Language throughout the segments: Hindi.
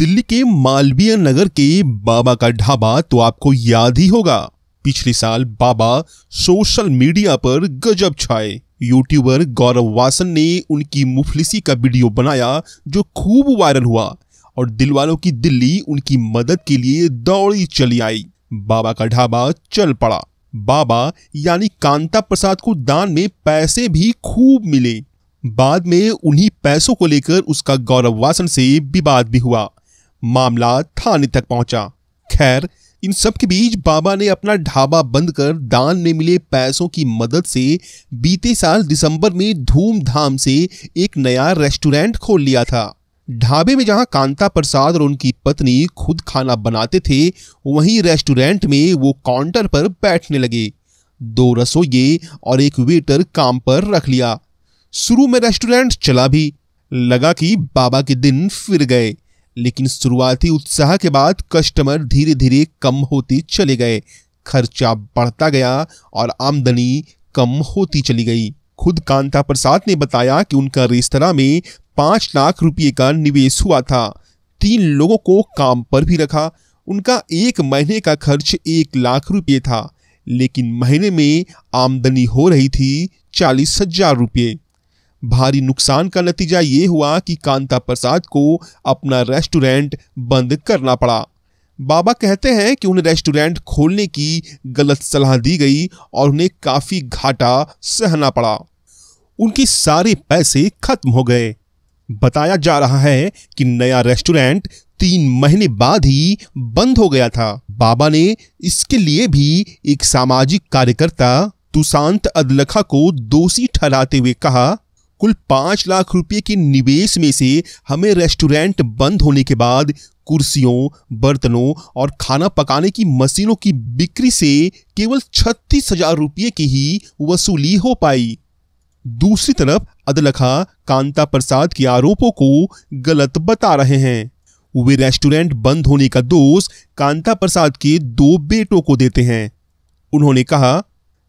दिल्ली के मालवीय नगर के बाबा का ढाबा तो आपको याद ही होगा पिछले साल बाबा सोशल मीडिया पर गजब छाए यूट्यूबर गौरव वासन ने उनकी मुफलिसी का वीडियो बनाया जो खूब वायरल हुआ और दिल वालों की दिल्ली उनकी मदद के लिए दौड़ी चली आई बाबा का ढाबा चल पड़ा बाबा यानी कांता प्रसाद को दान में पैसे भी खूब मिले बाद में उन्हीं पैसों को लेकर उसका गौरव वासन से विवाद भी हुआ मामला थाने तक पहुंचा खैर इन सब के बीच बाबा ने अपना ढाबा बंद कर दान में मिले पैसों की मदद से बीते साल दिसंबर में धूमधाम से एक नया रेस्टोरेंट खोल लिया था ढाबे में जहां कांता प्रसाद और उनकी पत्नी खुद खाना बनाते थे वहीं रेस्टोरेंट में वो काउंटर पर बैठने लगे दो रसोइये और एक वेटर काम पर रख लिया शुरू में रेस्टोरेंट चला भी लगा कि बाबा के दिन फिर गए लेकिन शुरुआती उत्साह के बाद कस्टमर धीरे धीरे कम होते चले गए खर्चा बढ़ता गया और आमदनी कम होती चली गई खुद कांता प्रसाद ने बताया कि उनका रेस्तरा में पाँच लाख रुपये का निवेश हुआ था तीन लोगों को काम पर भी रखा उनका एक महीने का खर्च एक लाख रुपये था लेकिन महीने में आमदनी हो रही थी चालीस हजार रुपये भारी नुकसान का नतीजा ये हुआ कि कांता प्रसाद को अपना रेस्टोरेंट बंद करना पड़ा बाबा कहते हैं कि उन्हें रेस्टोरेंट खोलने की गलत सलाह दी गई और उन्हें काफ़ी घाटा सहना पड़ा उनके सारे पैसे खत्म हो गए बताया जा रहा है कि नया रेस्टोरेंट तीन महीने बाद ही बंद हो गया था बाबा ने इसके लिए भी एक सामाजिक कार्यकर्ता तुषांत अदलखा को दोषी ठहराते हुए कहा कुल पांच लाख रुपए के निवेश में से हमें रेस्टोरेंट बंद होने के बाद कुर्सियों बर्तनों और खाना पकाने की मशीनों की बिक्री से केवल छत्तीस हजार रुपये की ही वसूली हो पाई दूसरी तरफ अदलखा कांता प्रसाद के आरोपों को गलत बता रहे हैं वे रेस्टोरेंट बंद होने का दोष कांता प्रसाद के दो बेटों को देते हैं उन्होंने कहा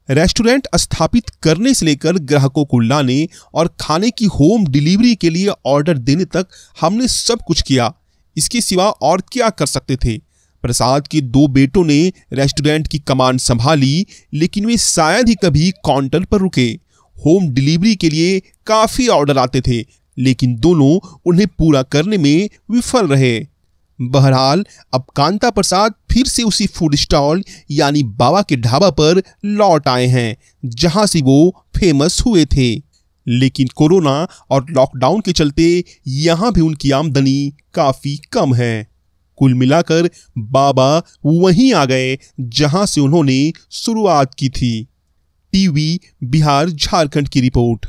रेस्टोरेंट स्थापित करने से लेकर ग्राहकों को लाने और खाने की होम डिलीवरी के लिए ऑर्डर देने तक हमने सब कुछ किया इसके सिवा और क्या कर सकते थे प्रसाद के दो बेटों ने रेस्टोरेंट की कमान संभाली लेकिन वे शायद ही कभी काउंटर पर रुके होम डिलीवरी के लिए काफ़ी ऑर्डर आते थे लेकिन दोनों उन्हें पूरा करने में विफल रहे बहरहाल अब कांता प्रसाद फिर से उसी फूड स्टॉल यानी बाबा के ढाबा पर लौट आए हैं जहां से वो फेमस हुए थे लेकिन कोरोना और लॉकडाउन के चलते यहां भी उनकी आमदनी काफ़ी कम है कुल मिलाकर बाबा वहीं आ गए जहां से उन्होंने शुरुआत की थी टीवी बिहार झारखंड की रिपोर्ट